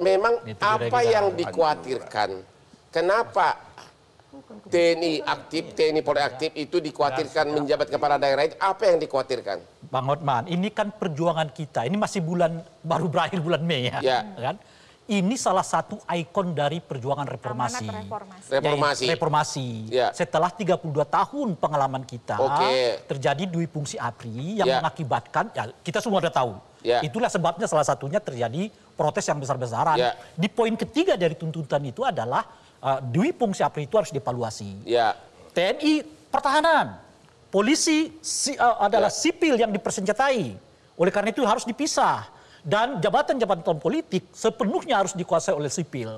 memang apa yang dikhawatirkan? Kenapa TNI aktif, TNI Polri aktif itu dikhawatirkan menjabat kepala daerah itu apa yang dikhawatirkan? Bang Otman, ini kan perjuangan kita. Ini masih bulan baru berakhir bulan Mei ya, ya. kan? Ini salah satu ikon dari perjuangan reformasi. reformasi. Reformasi. reformasi. Ya. Setelah 32 tahun pengalaman kita, okay. terjadi dui fungsi APRI yang ya. mengakibatkan ya kita semua sudah tahu Ya. Itulah sebabnya salah satunya terjadi protes yang besar-besaran. Ya. Di poin ketiga dari tuntutan itu adalah uh, Dwi Fungsi apa itu harus dipaluasi. Ya. TNI pertahanan, polisi si, uh, adalah ya. sipil yang dipersenjatai. Oleh karena itu harus dipisah dan jabatan-jabatan politik sepenuhnya harus dikuasai oleh sipil.